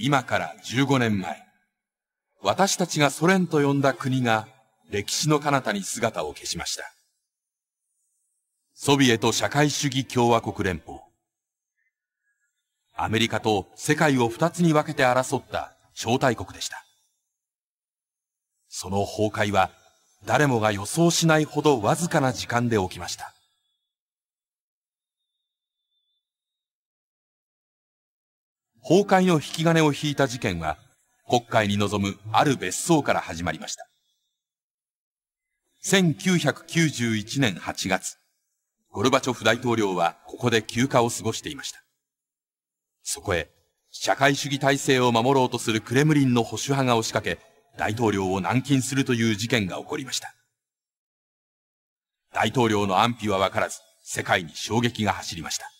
今から15年前、私たちがソ連と呼んだ国が歴史の彼方に姿を消しました。ソビエト社会主義共和国連邦。アメリカと世界を二つに分けて争った超大国でした。その崩壊は誰もが予想しないほどわずかな時間で起きました。崩壊の引き金を引いた事件は、国会に臨むある別荘から始まりました。1991年8月、ゴルバチョフ大統領はここで休暇を過ごしていました。そこへ、社会主義体制を守ろうとするクレムリンの保守派が押しかけ、大統領を軟禁するという事件が起こりました。大統領の安否はわからず、世界に衝撃が走りました。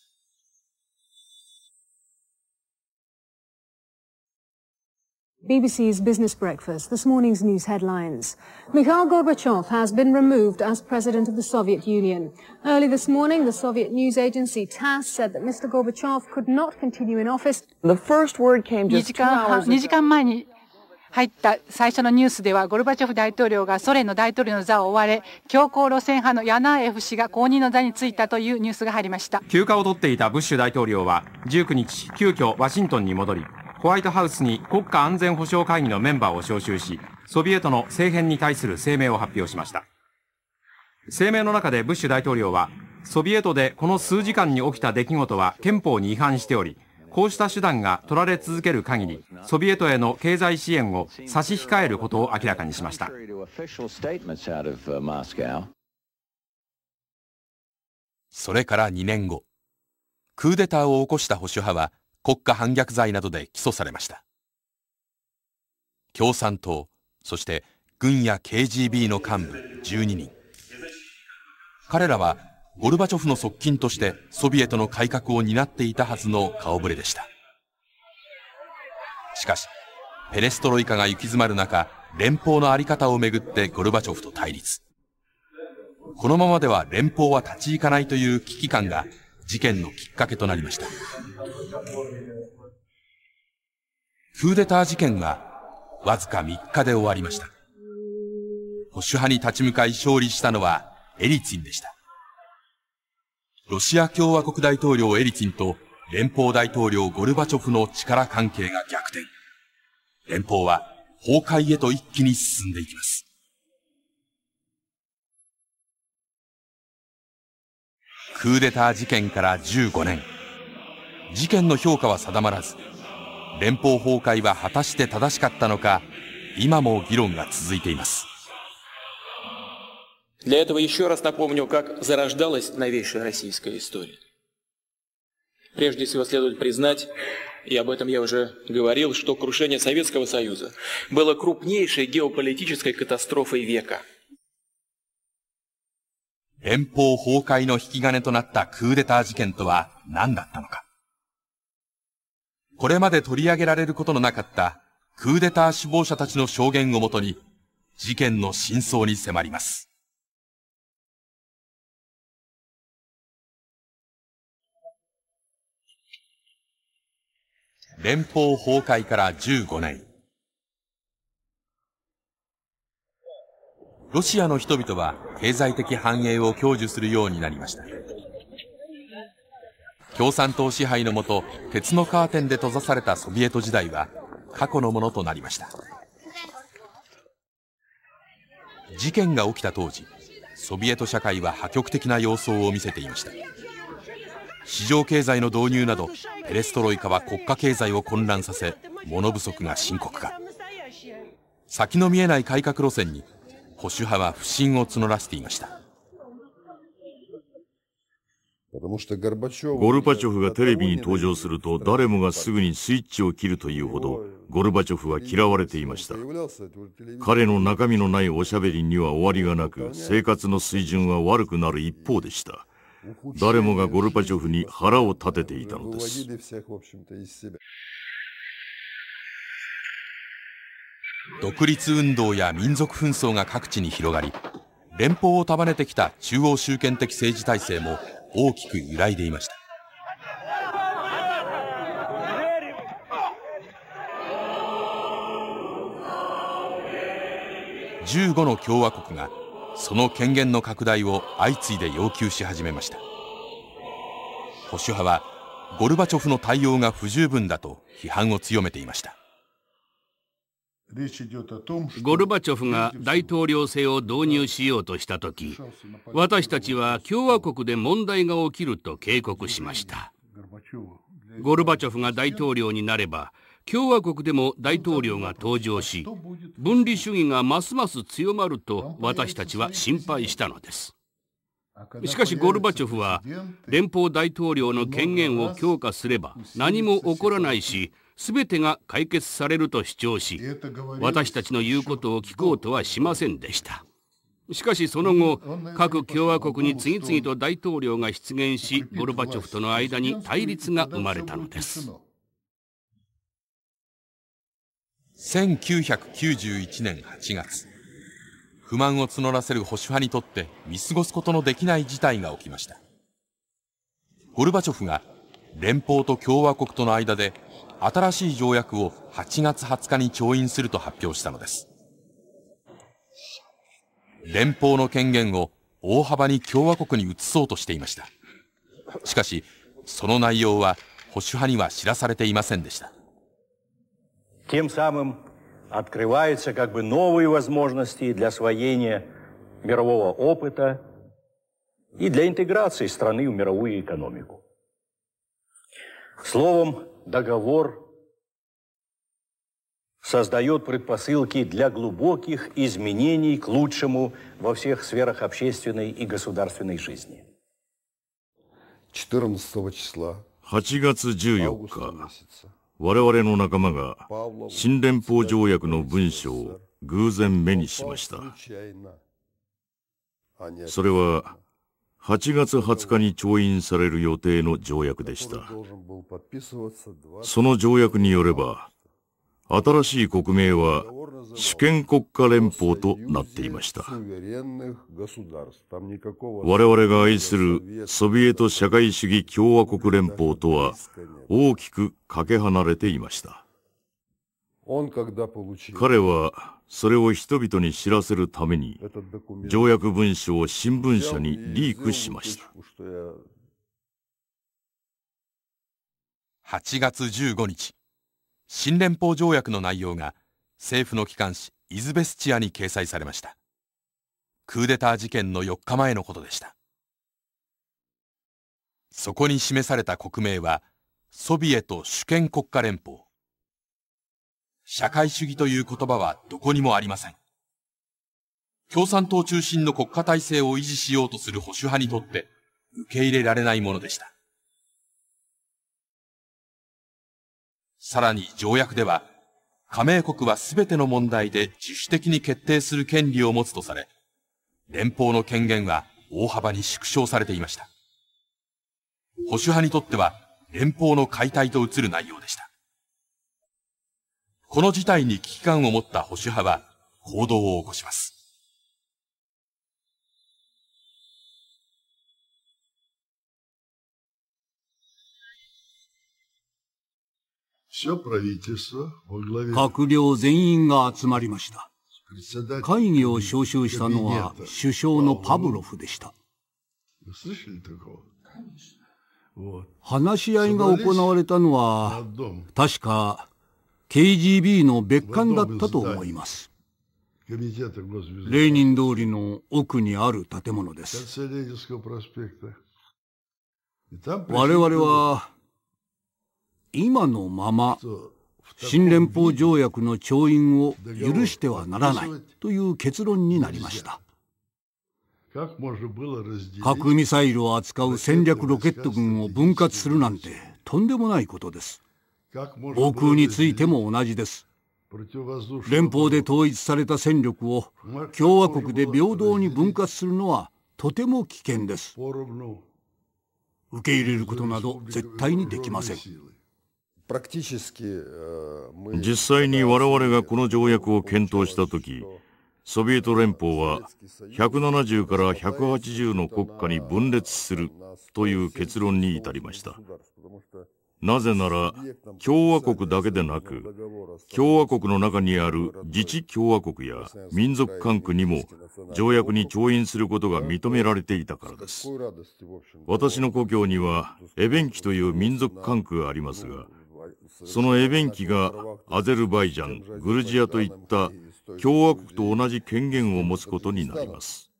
BBC's Business Breakfast, this morning's news headlines. Mikhail Gorbachev has been removed as president of the Soviet Union. Early this morning, the Soviet news agency TASS said that Mr. Gorbachev could not continue in office. The first word came just 2時間前に入った最初のニュースでは、ゴルバチョフ大統領がソ連の大統領の座を追われ、強硬路線派のヤナーエフ氏が後任の座に就いたというニュースが入りました。休暇を取っていたブッシュ大統領は、19日、急遽ワシントンに戻り、ホワイトハウスに国家安全保障会議のメンバーを招集し、ソビエトの政変に対する声明を発表しました。声明の中でブッシュ大統領は、ソビエトでこの数時間に起きた出来事は憲法に違反しており、こうした手段が取られ続ける限り、ソビエトへの経済支援を差し控えることを明らかにしました。それから2年後、クーデターを起こした保守派は国家反逆罪などで起訴されました共産党そして軍や KGB の幹部12人彼らはゴルバチョフの側近としてソビエトの改革を担っていたはずの顔ぶれでしたしかしペレストロイカが行き詰まる中連邦のあり方をめぐってゴルバチョフと対立このままでは連邦は立ち行かないという危機感が事件のきっかけとなりました。クーデター事件はわずか3日で終わりました。保守派に立ち向かい勝利したのはエリツィンでした。ロシア共和国大統領エリツィンと連邦大統領ゴルバチョフの力関係が逆転。連邦は崩壊へと一気に進んでいきます。クーデター事件から15年事件の評価は定まらず連邦崩壊は果たして正しかったのか今も議論が続いています Для этого еще раз напомню, как зарождалась новейшая российская история. Прежде всего следует признать, и об этом я уже говорил, что крушение Советского Союза было крупнейшей геополитической катастрофой века –連邦崩壊の引き金となったクーデター事件とは何だったのか。これまで取り上げられることのなかったクーデター首謀者たちの証言をもとに、事件の真相に迫ります。連邦崩壊から15年。ロシアの人々は経済的繁栄を享受するようになりました。共産党支配のもと、鉄のカーテンで閉ざされたソビエト時代は過去のものとなりました。事件が起きた当時、ソビエト社会は破局的な様相を見せていました。市場経済の導入など、ペレストロイカは国家経済を混乱させ、物不足が深刻化。先の見えない改革路線に保守派は不信を募らせていました。ゴルバチョフがテレビに登場すると誰もがすぐにスイッチを切るというほどゴルバチョフは嫌われていました彼の中身のないおしゃべりには終わりがなく生活の水準は悪くなる一方でした誰もがゴルバチョフに腹を立てていたのです独立運動や民族紛争が各地に広がり連邦を束ねてきた中央集権的政治体制も大きく揺らいでいました15の共和国がその権限の拡大を相次いで要求し始めました保守派はゴルバチョフの対応が不十分だと批判を強めていましたゴルバチョフが大統領制を導入しようとした時私たちは共和国で問題が起きると警告しましたゴルバチョフが大統領になれば共和国でも大統領が登場し分離主義がますます強まると私たちは心配したのですしかしゴルバチョフは連邦大統領の権限を強化すれば何も起こらないし全てが解決されると主張し私たちの言うことを聞こうとはしませんでしたしかしその後各共和国に次々と大統領が出現しゴルバチョフとの間に対立が生まれたのです1991年8月不満を募らせる保守派にとって見過ごすことのできない事態が起きました。ゴルバチョフが連邦と共和国との間で新しい条約を8月20日に調印すると発表したのです。連邦の権限を大幅に共和国に移そうとしていました。しかし、その内容は保守派には知らされていませんでした。И для договор создает предпосылки для глубоких изменений к лучшему во всех сферах общественной и государственной жизни. 14 числа 8月14日我々の仲間が新連邦条約の文書を偶然目にしましたそれは8月20日に調印される予定の条約でした。その条約によれば、新しい国名は主権国家連邦となっていました。我々が愛するソビエト社会主義共和国連邦とは大きくかけ離れていました。彼はそれを人々に知らせるために条約文書を新聞社にリークしました8月15日新連邦条約の内容が政府の機関紙イズベスチアに掲載されましたクーデター事件の4日前のことでしたそこに示された国名はソビエト主権国家連邦社会主義という言葉はどこにもありません。共産党中心の国家体制を維持しようとする保守派にとって受け入れられないものでした。さらに条約では、加盟国は全ての問題で自主的に決定する権利を持つとされ、連邦の権限は大幅に縮小されていました。保守派にとっては連邦の解体と移る内容でした。この事態に危機感を持った保守派は行動を起こします。閣僚全員が集まりました。会議を招集したのは首相のパブロフでした。話し合いが行われたのは、確か KGB の別館だったと思います。レーニン通りの奥にある建物です。我々は今のまま新連邦条約の調印を許してはならないという結論になりました。核ミサイルを扱う戦略ロケット軍を分割するなんてとんでもないことです。防空についても同じです。連邦で統一された戦力を共和国で平等に分割するのはとても危険です。受け入れることなど絶対にできません。実際に我々がこの条約を検討した時ソビエト連邦は170から180の国家に分裂するという結論に至りました。なぜなら、共和国だけでなく、共和国の中にある自治共和国や民族管区にも条約に調印することが認められていたからです。私の故郷にはエベンキという民族管区がありますが、そのエベンキがアゼルバイジャン、グルジアといった共和国と同じ権限を持つことになります。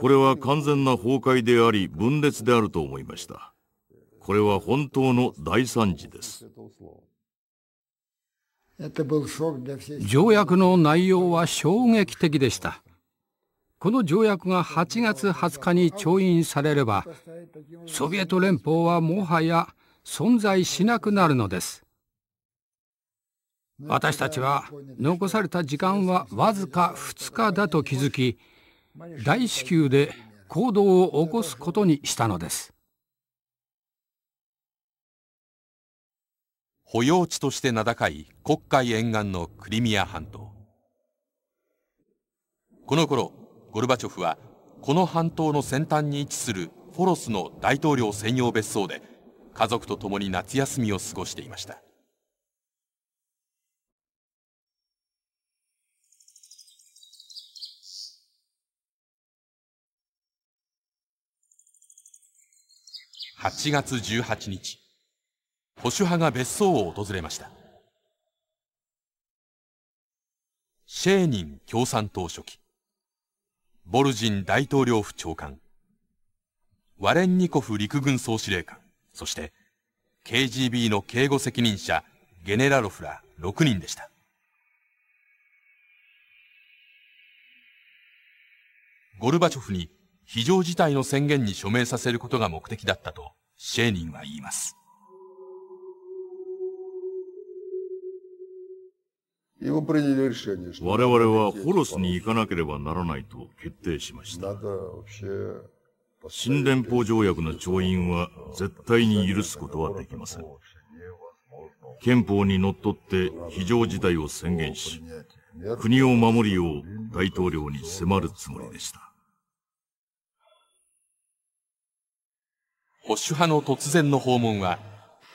これは完全な崩壊であり分裂であると思いました。これは本当の大惨事です。条約の内容は衝撃的でした。この条約が8月20日に調印されれば、ソビエト連邦はもはや存在しなくなるのです。私たちは残された時間はわずか2日だと気づき、大至急で行動を起こすことにしたのです。保養地として名高い黒海沿岸のクリミア半島この頃ゴルバチョフはこの半島の先端に位置するフォロスの大統領専用別荘で家族と共に夏休みを過ごしていました8月18日保守派が別荘を訪れましたシェーニン共産党書記ボルジン大統領府長官ワレンニコフ陸軍総司令官そして KGB の警護責任者ゲネラロフら6人でしたゴルバチョフに非常事態の宣言に署名させることが目的だったとシェーニンは言います。我々はホロスに行かなければならないと決定しました。新連邦条約の調印は絶対に許すことはできません。憲法にのっとって非常事態を宣言し、国を守るよう大統領に迫るつもりでした。保守派の突然の訪問は、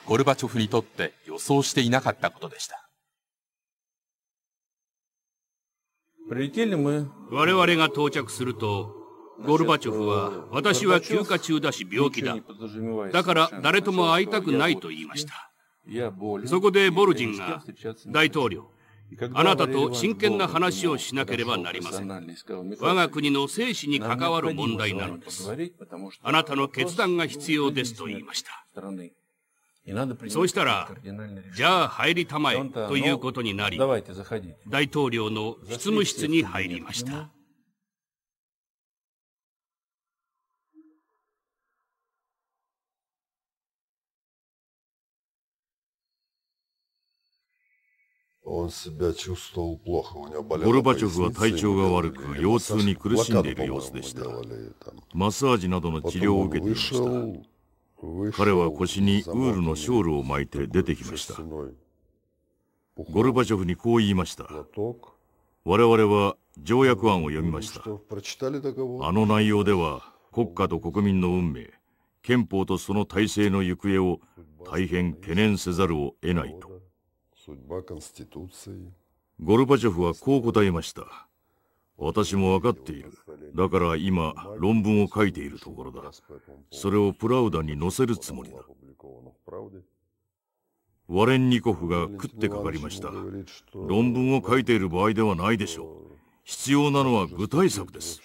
ゴルバチョフにとって予想していなかったことでした。我々が到着すると、ゴルバチョフは、私は休暇中だし病気だ。だから誰とも会いたくないと言いました。そこでボルジンが、大統領、あなたと真剣な話をしなければなりません。我が国の生死に関わる問題なのです。あなたの決断が必要ですと言いました。そうしたら、じゃあ入りたまえということになり、大統領の執務室に入りました。ゴルバチョフは体調が悪く、腰痛に苦しんでいる様子でした。マッサージなどの治療を受けていました。彼は腰にウールのショールを巻いて出てきましたゴルバチョフにこう言いました我々は条約案を読みましたあの内容では国家と国民の運命憲法とその体制の行方を大変懸念せざるを得ないとゴルバチョフはこう答えました私も分かっているだから今論文を書いているところだそれをプラウダに載せるつもりだワレンニコフが食ってかかりました論文を書いている場合ではないでしょう必要なのは具体策です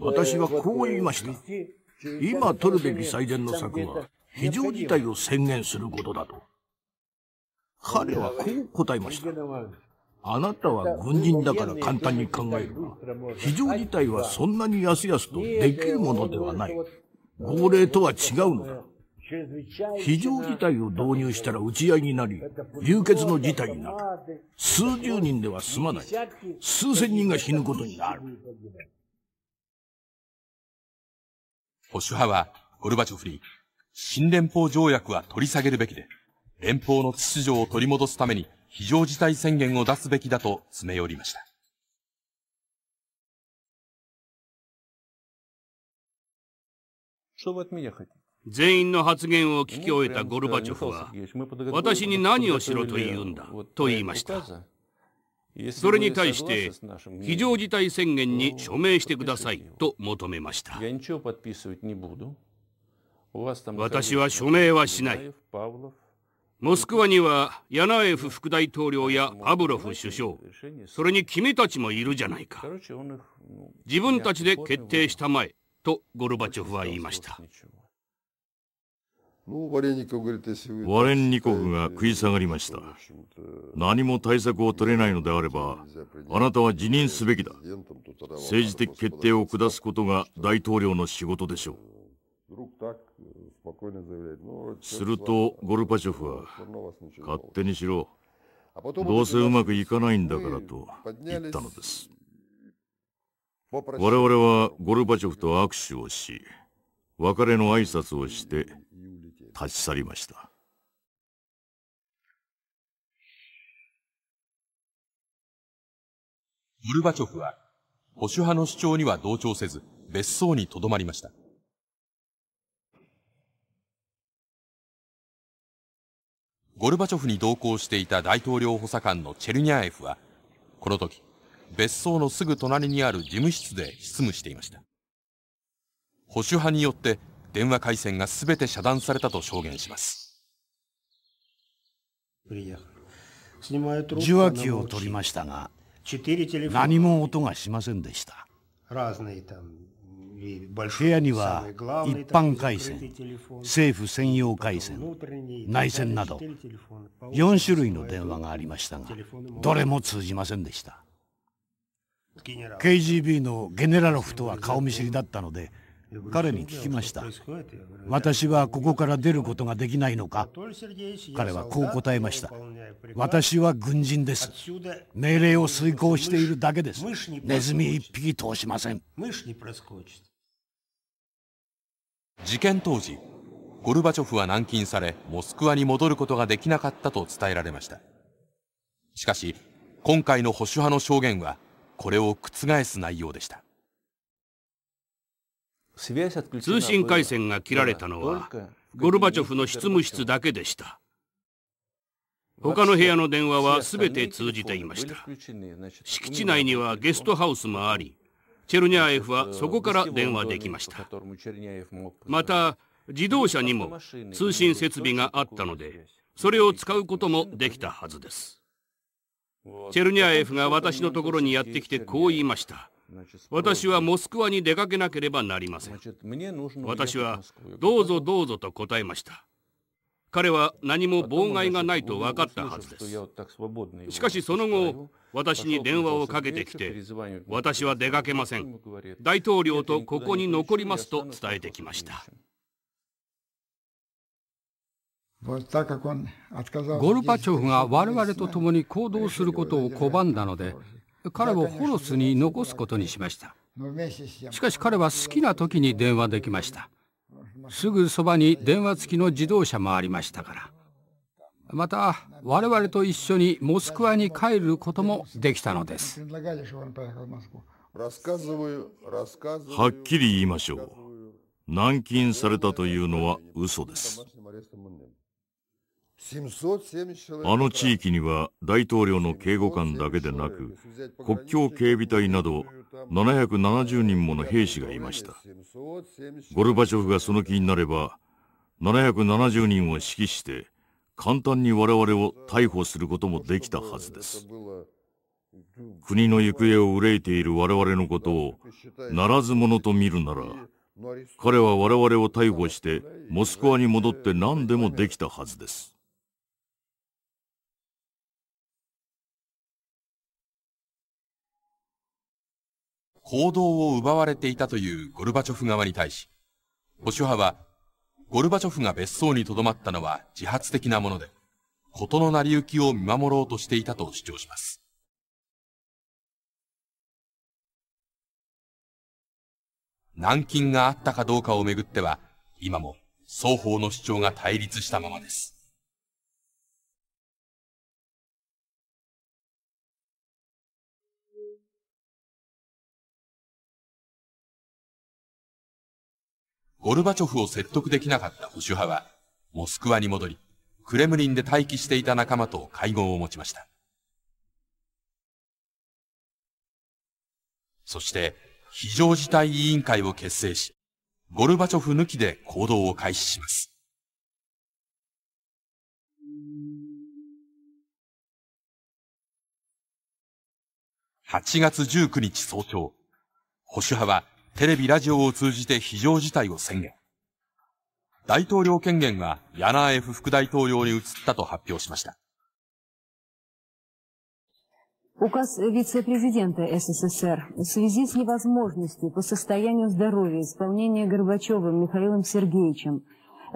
私はこう言いました今取るべき最善の策は非常事態を宣言することだと彼はこう答えましたあなたは軍人だから簡単に考えるが、非常事態はそんなにやすやすとできるものではない。号令とは違うのだ。非常事態を導入したら打ち合いになり、流血の事態になる。数十人では済まない。数千人が死ぬことになる。保守派は、ゴルバチョフに、新連邦条約は取り下げるべきで、連邦の秩序を取り戻すために非常事態宣言を出すべきだと詰め寄りました。全員の発言を聞き終えたゴルバチョフは、私に何をしろと言うんだと言いました。それに対して、非常事態宣言に署名してくださいと求めました。私は署名はしない。モスクワにはヤナエフ副大統領やアブロフ首相、それに君たちもいるじゃないか。自分たちで決定したまえ、とゴルバチョフは言いました。ワレンニコフが食い下がりました。何も対策を取れないのであれば、あなたは辞任すべきだ。政治的決定を下すことが大統領の仕事でしょう。するとゴルバチョフは勝手にしろどうせうまくいかないんだからと言ったのです我々はゴルバチョフと握手をし別れの挨拶をして立ち去りましたゴルバチョフは保守派の主張には同調せず別荘にとどまりましたゴルバチョフに同行していた大統領補佐官のチェルニャエフは、この時、別荘のすぐ隣にある事務室で執務していました。保守派によって電話回線が全て遮断されたと証言します。受話器を取りましたが、何も音がしませんでした。部屋には一般回線政府専用回線内線など4種類の電話がありましたがどれも通じませんでした KGB のゲネラロフとは顔見知りだったので彼に聞きました私はここから出ることができないのか彼はこう答えました私は軍人です命令を遂行しているだけですネズミ一匹通しません事件当時ゴルバチョフは軟禁されモスクワに戻ることができなかったと伝えられましたしかし今回の保守派の証言はこれを覆す内容でした通信回線が切られたのはゴルバチョフの執務室だけでした他の部屋の電話は全て通じていました敷地内にはゲストハウスもありチェルニャーエフはそこから電話できましたまた自動車にも通信設備があったのでそれを使うこともできたはずですチェルニャーエフが私のところにやってきてこう言いました私はモスクワに出かけなければなりません私はどうぞどうぞと答えました彼は何も妨害がないと分かったはずですしかしその後私に電話をかけてきて私は出かけません大統領とここに残りますと伝えてきました。ゴルバチョフが我々と共に行動することを拒んだので彼をホロスに残すことにしましたしかし彼は好きな時に電話できましたすぐそばに電話付きの自動車もありましたからまた我々と一緒にモスクワに帰ることもできたのですはっきり言いましょう軟禁されたというのは嘘ですあの地域には大統領の警護官だけでなく国境警備隊など770人もの兵士がいましたゴルバチョフがその気になれば770人を指揮して簡単に我々を逮捕することもできたはずです。国の行方を憂いている我々のことをならず者と見るなら彼は我々を逮捕してモスクワに戻って何でもできたはずです。行動を奪われていたというゴルバチョフ側に対し保守派はゴルバチョフが別荘に留まったのは自発的なもので、事の成り行きを見守ろうとしていたと主張します。軟禁があったかどうかをめぐっては、今も双方の主張が対立したままです。ゴルバチョフを説得できなかった保守派は、モスクワに戻り、クレムリンで待機していた仲間と会合を持ちました。そして、非常事態委員会を結成し、ゴルバチョフ抜きで行動を開始します。8月19日早朝、保守派はテレビ、ラジオを通じて非常事態を宣言。大統領権限がヤナーエフ副大統領に移ったと発表しました。Указ вице-президента СССР в связи с невозможностью по состоянию здоровья исполнения Горбачевым Михаилом Сергеевичем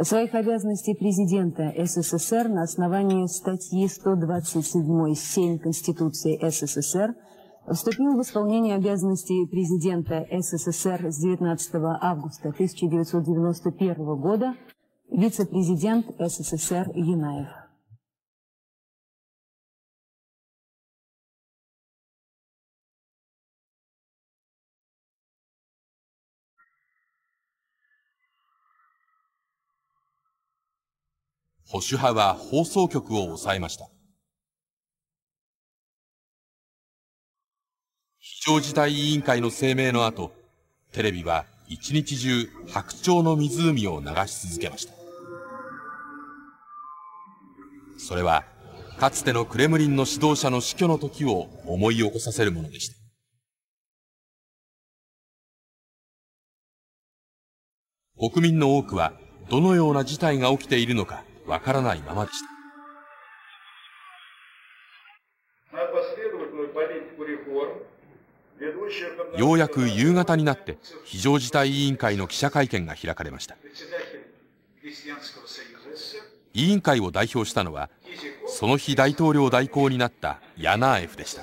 своих обязанностей президента СССР на основании статьи 127.7 Конституции СССР вступил в исполнение обязанностей президента СССР с 19 августа 1991 года вице-президент СССР Янаев. 保守派は放送局を抑えました。鳥事態委員会の声明の後、テレビは一日中白鳥の湖を流し続けました。それは、かつてのクレムリンの指導者の死去の時を思い起こさせるものでした。国民の多くはどのような事態が起きているのかわからないままでした。ようやく夕方になって非常事態委員会の記者会見が開かれました委員会を代表したのはその日大統領代行になったヤナーエフでした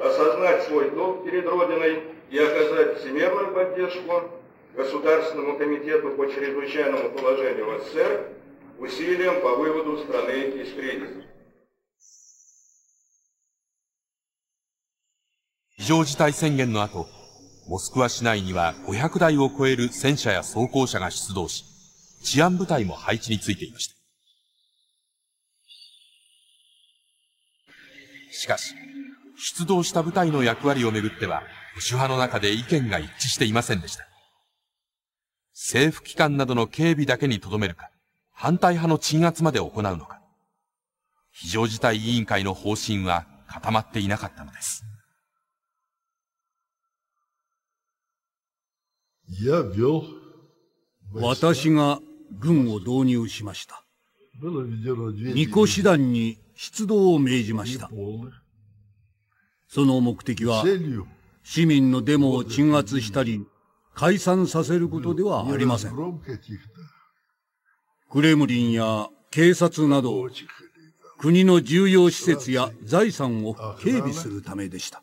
осознать свой долг перед Родиной и оказать всемирную поддержку Государственному комитету по чрезвычайному положению в СССР усилиям по выводу страны из кризиса. 非常事態宣言の後、モスクワ市内には500台を超える戦車や装甲車が出動し、治安部隊も配置についていました。しかし、出動した部隊の役割をめぐっては、保守派の中で意見が一致していませんでした。政府機関などの警備だけに留めるか、反対派の鎮圧まで行うのか。非常事態委員会の方針は固まっていなかったのです。私が軍を導入しました。二個師団に出動を命じました。その目的は、市民のデモを鎮圧したり、解散させることではありません。クレムリンや警察など、国の重要施設や財産を警備するためでした。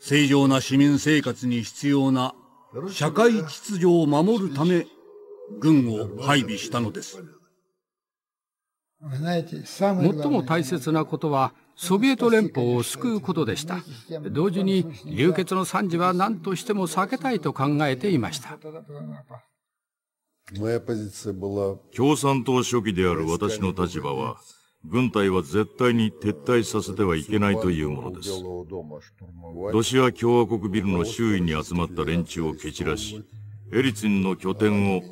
正常な市民生活に必要な社会秩序を守るため、軍を配備したのです。最も大切なことは、ソビエト連邦を救うことでした同時に流血の惨事は何としても避けたいと考えていました共産党初期である私の立場は軍隊は絶対に撤退させてはいけないというものです。ロシア共和国ビルの周囲に集まった連中を蹴散らし、エリツィンの拠点を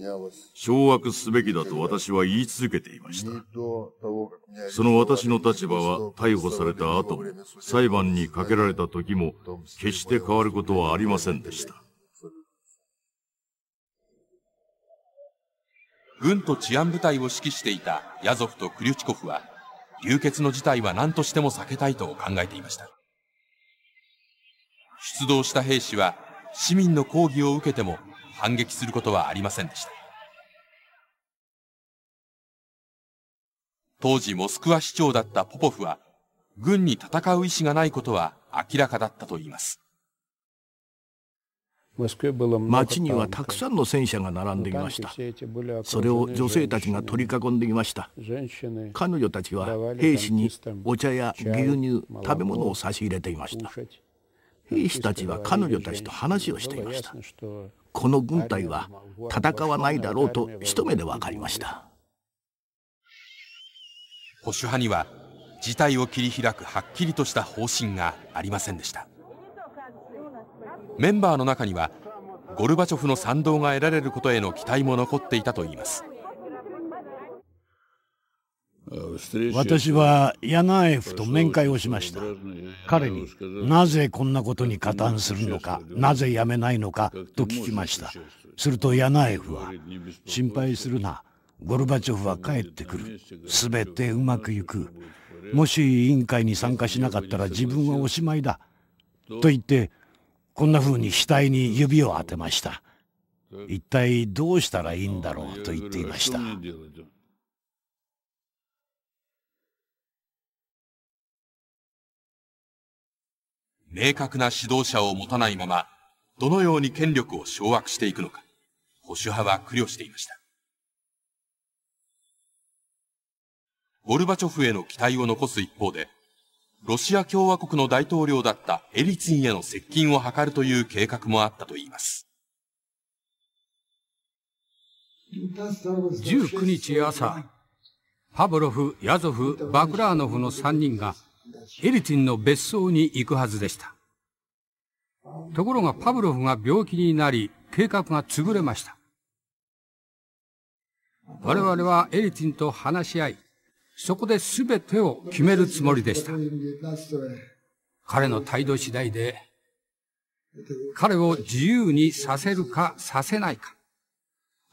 掌握すべきだと私は言い続けていました。その私の立場は逮捕された後、裁判にかけられた時も決して変わることはありませんでした。軍と治安部隊を指揮していたヤゾフとクリュチコフは、流血の事態は何としても避けたいと考えていました。出動した兵士は市民の抗議を受けても反撃することはありませんでした。当時モスクワ市長だったポポフは、軍に戦う意思がないことは明らかだったと言います。街にはたくさんの戦車が並んでいましたそれを女性たちが取り囲んでいました彼女たちは兵士にお茶や牛乳食べ物を差し入れていました兵士たちは彼女たちと話をしていましたこの軍隊は戦わないだろうと一目で分かりました保守派には事態を切り開くはっきりとした方針がありませんでしたメンバーの中にはゴルバチョフの賛同が得られることへの期待も残っていたといいます私はヤナエフと面会をしました彼になぜこんなことに加担するのかなぜやめないのかと聞きましたするとヤナエフは心配するなゴルバチョフは帰ってくる全てうまくいくもし委員会に参加しなかったら自分はおしまいだと言ってこんな風に額に指を当てました一体どうしたらいいんだろうと言っていました明確な指導者を持たないまま、どのように権力を掌握していくのか、保守派は苦慮していました。ゴルバチョフへの期待を残す一方で、ロシア共和国の大統領だったエリツィンへの接近を図るという計画もあったといいます。19日朝、パブロフ、ヤゾフ、バクラーノフの3人がエリツィンの別荘に行くはずでした。ところがパブロフが病気になり、計画が潰れました。我々はエリツィンと話し合い、そこで全てを決めるつもりでした。彼の態度次第で、彼を自由にさせるかさせないか、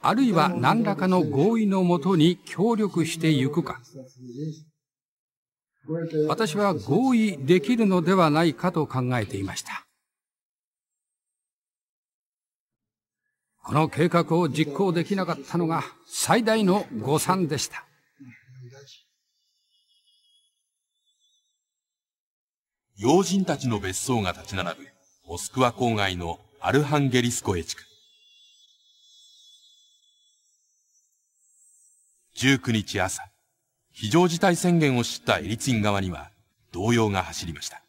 あるいは何らかの合意のもとに協力してゆくか、私は合意できるのではないかと考えていました。この計画を実行できなかったのが最大の誤算でした。要人たちの別荘が立ち並ぶ、モスクワ郊外のアルハンゲリスコエ地区。19日朝、非常事態宣言を知ったエリツィン側には動揺が走りました。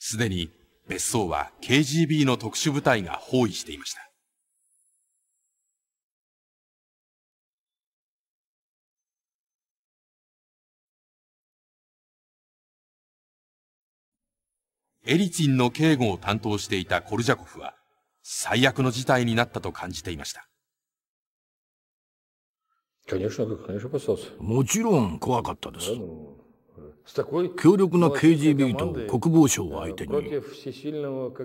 すでに別荘は KGB の特殊部隊が包囲していました。エリツィンの警護を担当していたコルジャコフは、最悪の事態になったと感じていました。もちろん怖かったです。強力な KGB と国防省を相手に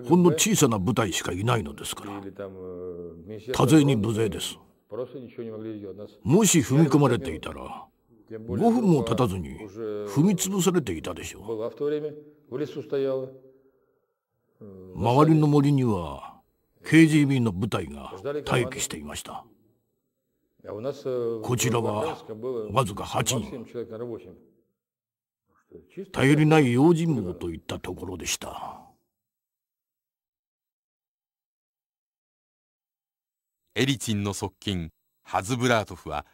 ほんの小さな部隊しかいないのですから多勢に無勢ですもし踏み込まれていたら5分も経たずに踏み潰されていたでしょう周りの森には KGB の部隊が待機していましたこちらはわずか8人頼りない用心棒といったところでしたエリチンの側近ハズブラートフは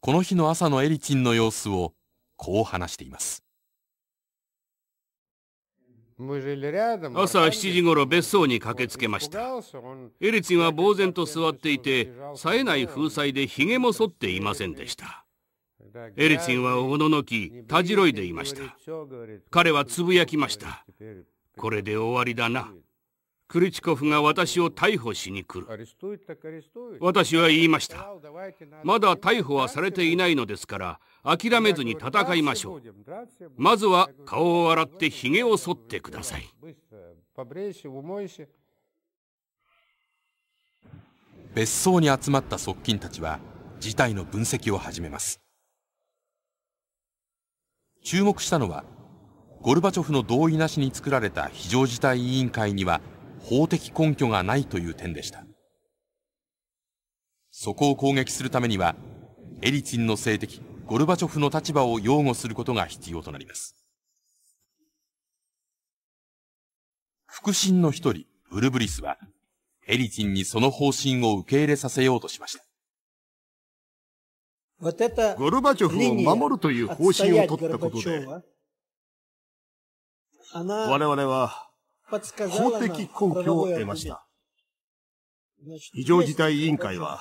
この日の朝のエリチンの様子をこう話しています朝7時ごろ別荘に駆けつけましたエリツィンは呆然と座っていて冴えない風采でひげも剃っていませんでしたエリツィンはおののきたじろいでいました彼はつぶやきましたこれで終わりだなクリチコフが私を逮捕しに来る私は言いましたまだ逮捕はされていないのですから諦めずに戦いましょう。まずは顔を洗って髭を剃ってください。別荘に集まった側近たちは事態の分析を始めます。注目したのは、ゴルバチョフの同意なしに作られた非常事態委員会には法的根拠がないという点でした。そこを攻撃するためには、エリツィンの性的ゴルバチョフの立場を擁護することが必要となります。腹心の一人、ウルブリスは、エリチィンにその方針を受け入れさせようとしました。ゴルバチョフを守るという方針を取ったことで、我々は法的根拠を得ました。非常事態委員会は、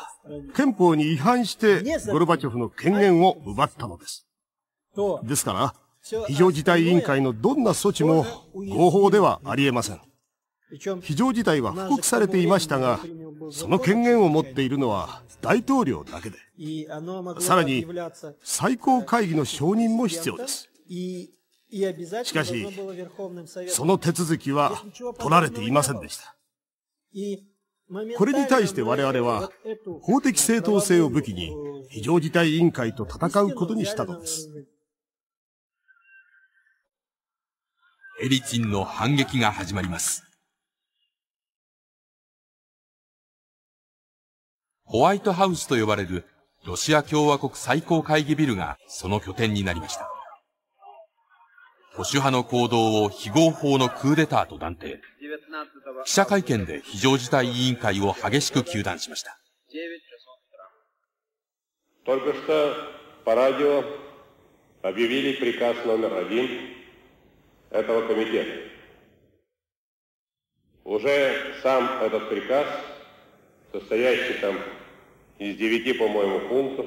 憲法に違反してゴルバチョフの権限を奪ったのです。ですから、非常事態委員会のどんな措置も合法ではありえません。非常事態は布告されていましたが、その権限を持っているのは大統領だけで、さらに最高会議の承認も必要です。しかし、その手続きは取られていませんでした。これに対して我々は、法的正当性を武器に、非常事態委員会と戦うことにしたのです。エリツィンの反撃が始まります。ホワイトハウスと呼ばれるロシア共和国最高会議ビルがその拠点になりました。保守派の行動を非合法のクーデターと断定。記者会見で非常事態委員会を激しく糾弾しました。Только что по радио объявили приказ номер этого комитета. Уже сам этот приказ, состоящий там из девяти, по-моему, пунктов,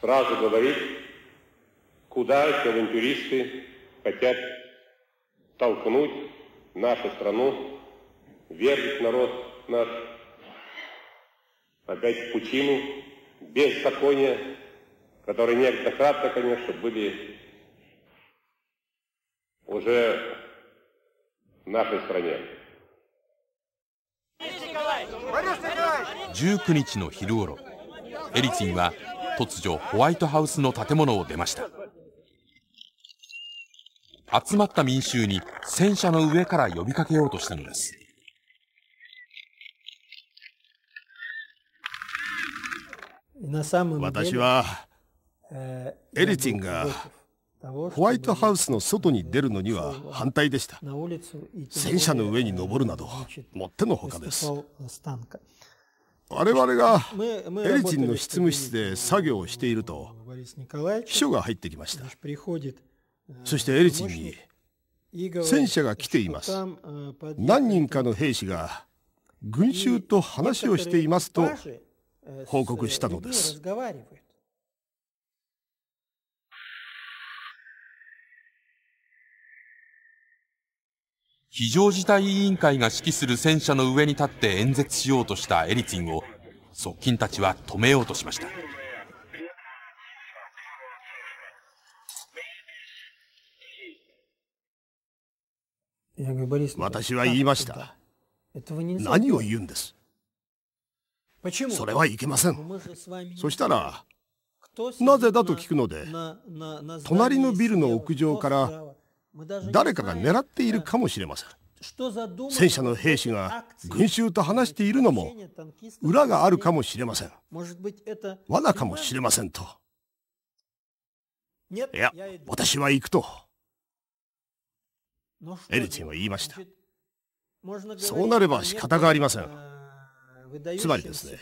сразу говорит, куда эти авантюристы хотят толкнуть нашу страну, верит народ наш опять в пучину, беззакония, которые неоднократно, конечно, были уже в нашей стране.19 日の昼頃エリツィンは突如ホワイトハウスの建物を出ました。集まった民衆に戦車の上から呼びかけようとしたのです。私は、エリツィンがホワイトハウスの外に出るのには反対でした。戦車の上に登るなど、もってのほかです。我々がエリツィンの執務室で作業をしていると、秘書が入ってきました。そしてエリツィンに戦車が来ています何人かの兵士が群衆と話をしていますと報告したのです非常事態委員会が指揮する戦車の上に立って演説しようとしたエリツィンを側近たちは止めようとしました。私は言いました。何を言うんですそれはいけません。そしたら、なぜだと聞くので、隣のビルの屋上から誰かが狙っているかもしれません。戦車の兵士が群衆と話しているのも裏があるかもしれません罠かもしれませんといや私は行くとエツチンは言いましたそうなれば仕方がありませんつまりですね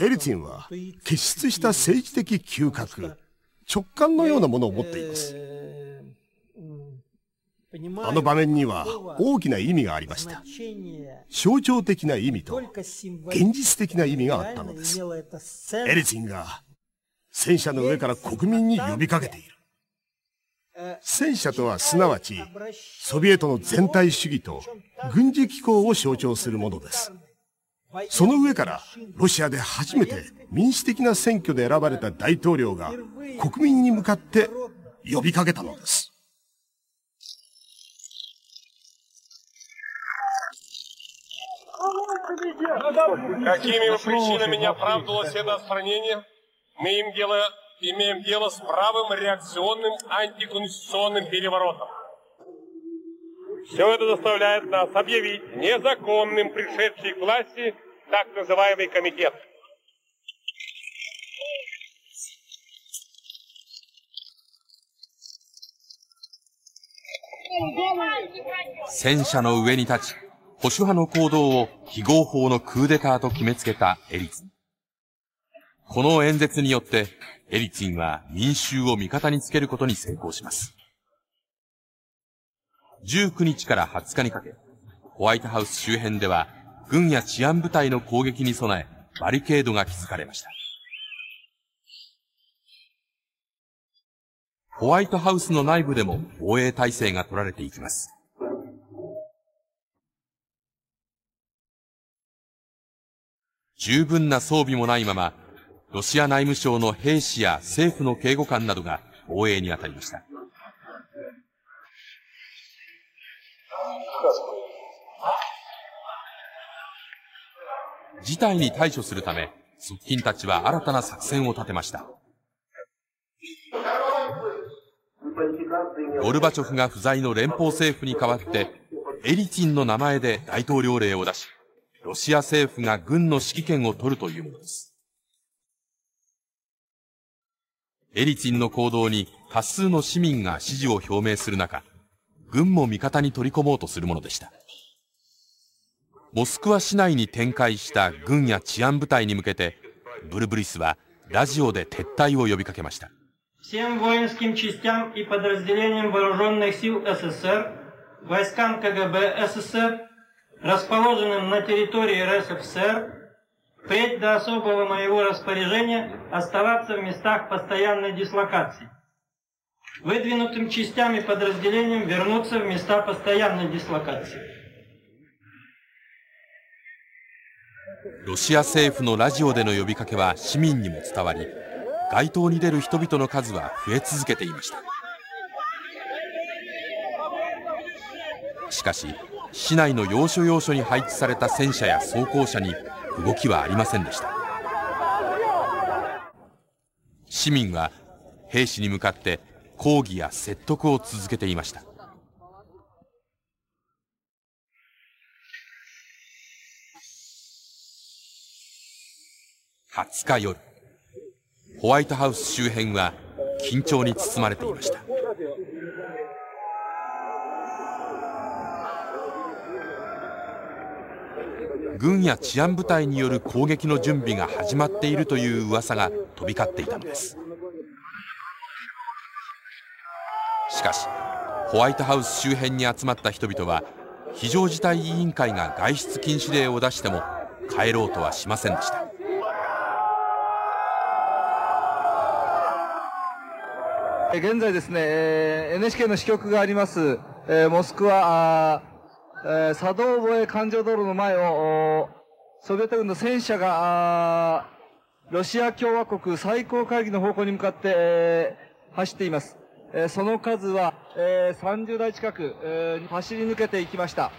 エツチンは傑出した政治的嗅覚直感のようなものを持っていますあの場面には大きな意味がありました象徴的な意味と現実的な意味があったのですエツチンが戦車の上から国民に呼びかけている戦車とはすなわちソビエトの全体主義と軍事機構を象徴するものです。その上からロシアで初めて民主的な選挙で選ばれた大統領が国民に向かって呼びかけたのです。Какими ы причинами не оправдывалось это отстранение, мы им д е л имеем дело с правым реакционным антиконституционным переворотом. Все это заставляет нас объявить незаконным пришедший к власти так называемый комитет. 戦車の上に立ち、保守派の行動を非合法のクーデターと決めつけたエリツ。この演説によってエリツィンは民衆を味方につけることに成功します。19日から20日にかけ、ホワイトハウス周辺では、軍や治安部隊の攻撃に備え、バリケードが築かれました。ホワイトハウスの内部でも防衛体制が取られていきます。十分な装備もないまま、ロシア内務省の兵士や政府の警護官などが応援に当たりました。事態に対処するため、側近たちは新たな作戦を立てました。ゴルバチョフが不在の連邦政府に代わって、エリチンの名前で大統領令を出し、ロシア政府が軍の指揮権を取るというものです。エリツィンの行動に多数の市民が支持を表明する中、軍も味方に取り込もうとするものでした。モスクワ市内に展開した軍や治安部隊に向けて、ブルブリスはラジオで撤退を呼びかけました。впредь до особого моего распоряжения оставаться в местах постоянной дислокации. Выдвинутым частями подразделениям вернуться в места постоянной дислокации. ロシア政府のラジオでの呼びかけは市民にも伝わり街頭に出る人々の数は増え続けていましたしかし市内の要所要所に配置された戦車や装甲車に動きはありませんでした市民は兵士に向かって抗議や説得を続けていました20日夜ホワイトハウス周辺は緊張に包まれていました軍や治安部隊による攻撃の準備が始まっているという噂が飛び交っていたのですしかしホワイトハウス周辺に集まった人々は非常事態委員会が外出禁止令を出しても帰ろうとはしませんでした現在ですね NHK の支局がありますモスクワえー、佐藤越え環状道路の前を、ソビエト軍の戦車が、ロシア共和国最高会議の方向に向かって、えー、走っています。えー、その数は、えー、30台近く、えー、走り抜けていきました。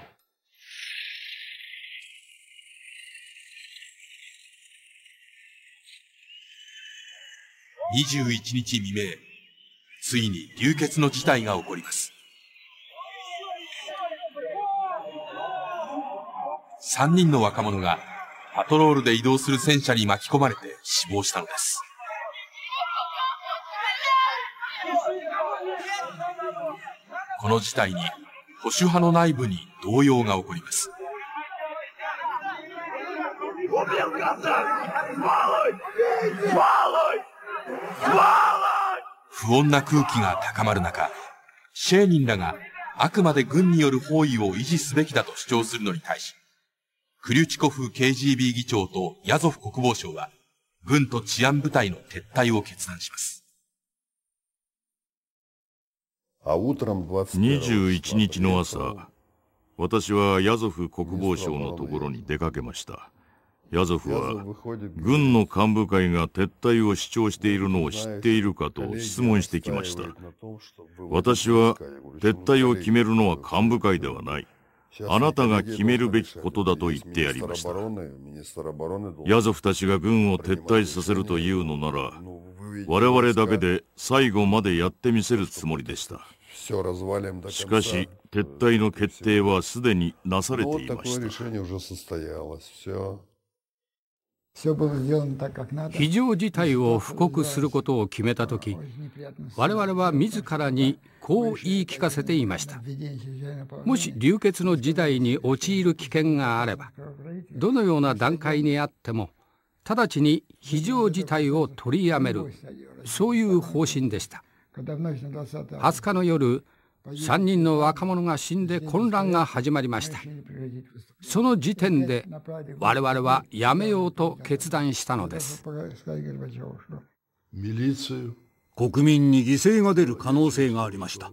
21日未明、ついに流血の事態が起こります。3人の若者がパトロールで移動する戦車に巻き込まれて死亡したのです。この事態に保守派の内部に動揺が起こります。不穏な空気が高まる中、シェーニンらがあくまで軍による包囲を維持すべきだと主張するのに対し、クリュチコフ KGB 議長とヤゾフ国防相は、軍と治安部隊の撤退を決断します。21日の朝、私はヤゾフ国防相のところに出かけました。ヤゾフは、軍の幹部会が撤退を主張しているのを知っているかと質問してきました。私は、撤退を決めるのは幹部会ではない。あなたが決めるべきことだと言ってやりました。ヤゾフたちが軍を撤退させるというのなら、我々だけで最後までやってみせるつもりでした。しかし、撤退の決定はすでになされていました。非常事態を布告することを決めた時我々は自らにこう言い聞かせていましたもし流血の事態に陥る危険があればどのような段階にあっても直ちに非常事態を取りやめるそういう方針でした20日の夜3人の若者が死んで混乱が始まりましたその時点で我々はやめようと決断したのです国民に犠牲が出る可能性がありました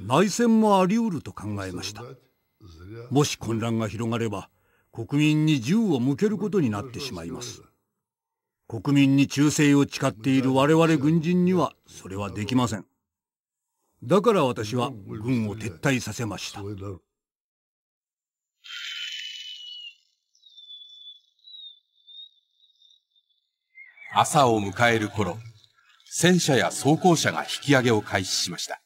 内戦もありうると考えましたもし混乱が広がれば国民に銃を向けることになってしまいます国民に忠誠を誓っている我々軍人にはそれはできませんだから私は軍を撤退させました。朝を迎える頃、戦車や装甲車が引き上げを開始しました。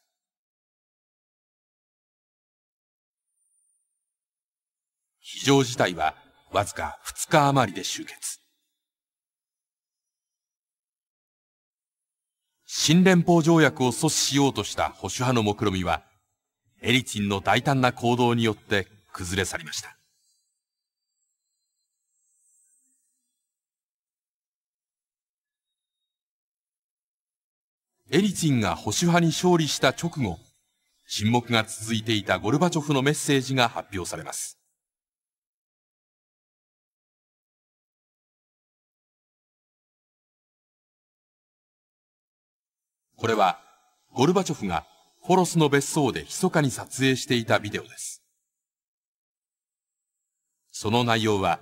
非常事態はわずか2日余りで終結。新連邦条約を阻止しようとした保守派の目論みは、エリツィンの大胆な行動によって崩れ去りました。エリツィンが保守派に勝利した直後、沈黙が続いていたゴルバチョフのメッセージが発表されます。これは、ゴルバチョフがホロスの別荘で密かに撮影していたビデオです。その内容は、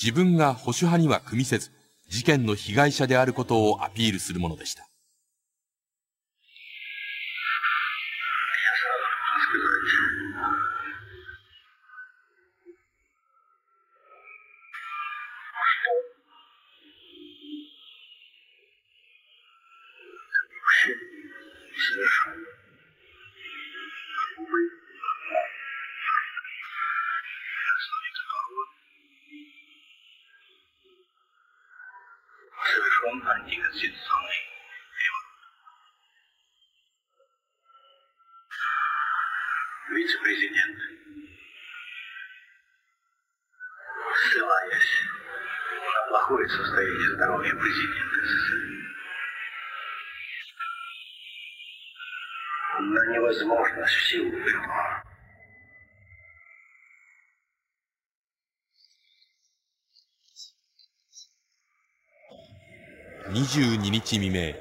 自分が保守派には組みせず、事件の被害者であることをアピールするものでした。修了。22日未明、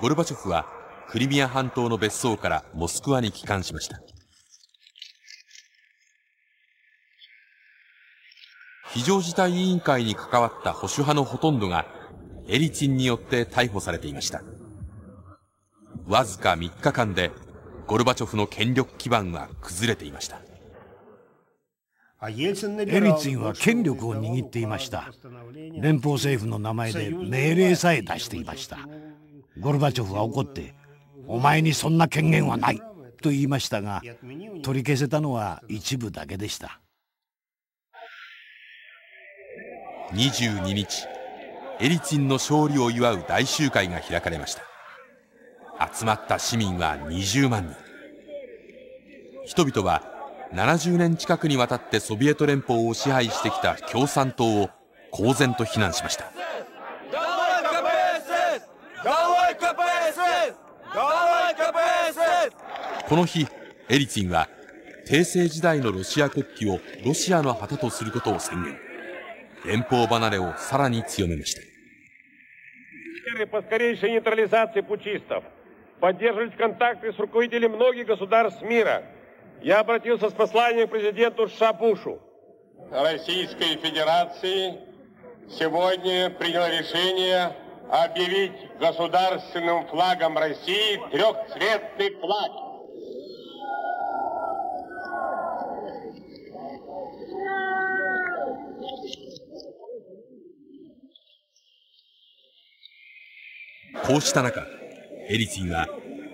ゴルバチョフはクリミア半島の別荘からモスクワに帰還しました。非常事態委員会に関わった保守派のほとんどがエリツィンによって逮捕されていました。わずか3日間でゴルバチョフの権力基盤は崩れていましたエリツィンは権力を握っていました連邦政府の名前で命令さえ出していましたゴルバチョフは怒って「お前にそんな権限はない!」と言いましたが取り消せたのは一部だけでした22日エリツィンの勝利を祝う大集会が開かれました集まった市民は20万人人々は70年近くにわたってソビエト連邦を支配してきた共産党を公然と非難しましたこの日エリツィンは帝政時代のロシア国旗をロシアの旗とすることを宣言連邦離れをさらに強めました поддерживались контакты с руководителями многих государств мира. Я обратился с посланием к президенту Шабушу. Российской Федерации сегодня принял решение объявить государственным флагом России трехцветный флаг. флаг. こうした中エリツィンは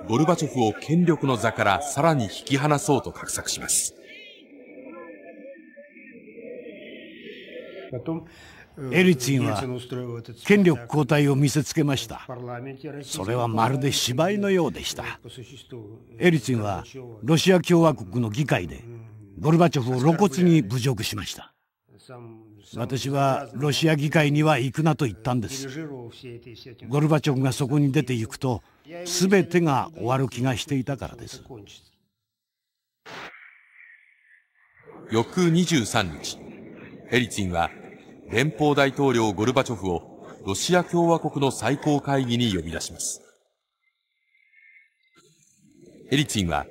ゴルバチョフを権力の座からさらに引き離そうと画策します。エリツィンは権力交代を見せつけましたそれはまるで芝居のようでしたエリツィンはロシア共和国の議会でゴルバチョフを露骨に侮辱しました私はロシア議会には行くなと言ったんですゴルバチョフがそこに出て行くと全てが終わる気がしていたからです翌23日エリツィンは連邦大統領ゴルバチョフをロシア共和国の最高会議に呼び出しますエリツィンは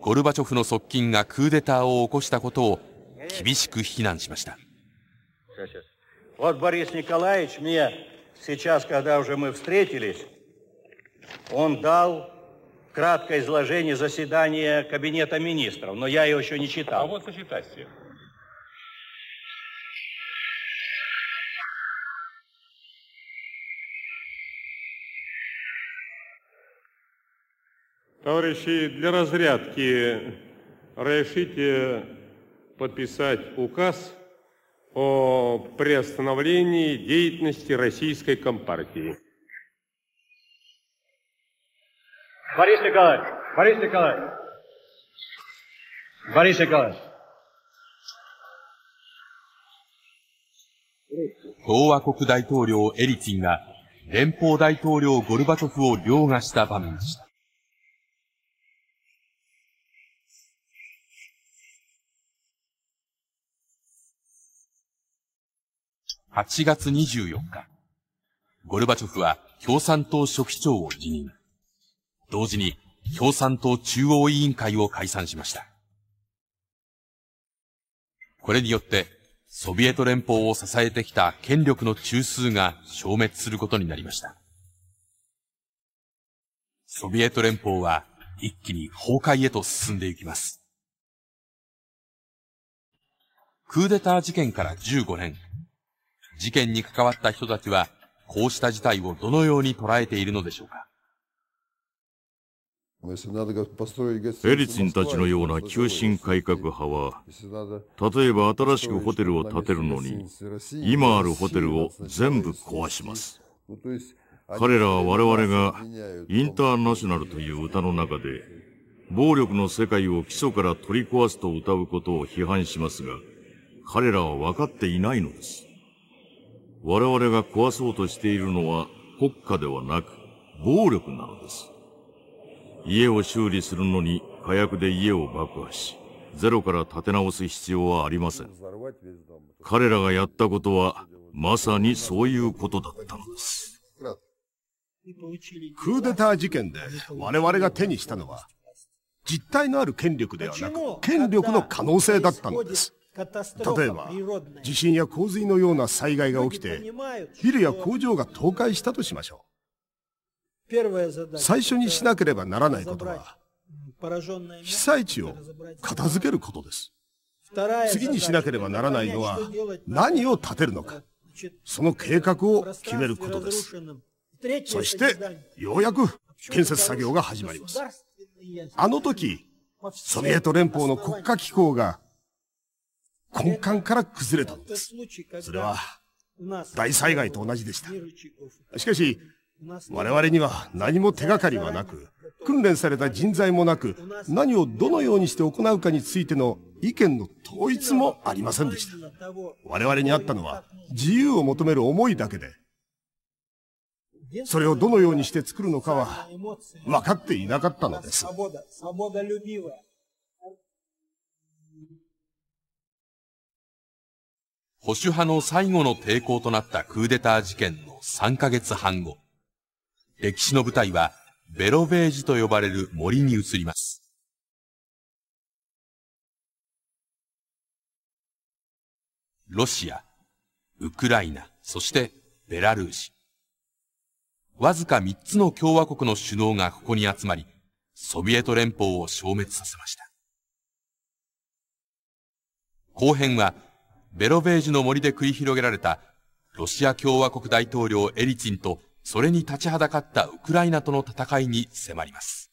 ゴルバチョフの側近がクーデターを起こしたことを厳しく非難しました。сейчас. Вот Борис Николаевич мне сейчас, когда уже мы встретились, он дал краткое изложение заседания Кабинета министров, но я его еще не читал. А вот зачитайте. Товарищи, для разрядки решите подписать указ – о приостановлении деятельности российской компартии. Борис Николаевич, Борис Николаевич, Борис Николаевич. 共和国大統領エリツィンが連邦大統領ゴルバチョフを凌駕した場面でした。8月24日、ゴルバチョフは共産党書記長を辞任。同時に共産党中央委員会を解散しました。これによって、ソビエト連邦を支えてきた権力の中枢が消滅することになりました。ソビエト連邦は一気に崩壊へと進んでいきます。クーデター事件から15年、事件に関わった人たちは、こうした事態をどのように捉えているのでしょうか。エリツィンたちのような急進改革派は、例えば新しくホテルを建てるのに、今あるホテルを全部壊します。彼らは我々がインターナショナルという歌の中で、暴力の世界を基礎から取り壊すと歌うことを批判しますが、彼らは分かっていないのです。我々が壊そうとしているのは国家ではなく暴力なのです。家を修理するのに火薬で家を爆破し、ゼロから立て直す必要はありません。彼らがやったことはまさにそういうことだったのです。クーデター事件で我々が手にしたのは実体のある権力ではなく権力の可能性だったのです。例えば地震や洪水のような災害が起きてビルや工場が倒壊したとしましょう最初にしなければならないことは被災地を片付けることです次にしなければならないのは何を建てるのかその計画を決めることですそしてようやく建設作業が始まりますあの時ソビエト連邦の国家機構が根幹から崩れたのです。それは大災害と同じでした。しかし、我々には何も手がかりはなく、訓練された人材もなく、何をどのようにして行うかについての意見の統一もありませんでした。我々にあったのは自由を求める思いだけで、それをどのようにして作るのかは分かっていなかったのです。保守派の最後の抵抗となったクーデター事件の3ヶ月半後、歴史の舞台はベロベージと呼ばれる森に移ります。ロシア、ウクライナ、そしてベラルーシ。わずか3つの共和国の首脳がここに集まり、ソビエト連邦を消滅させました。後編はベロベージュの森で繰り広げられた、ロシア共和国大統領エリツィンと、それに立ちはだかったウクライナとの戦いに迫ります。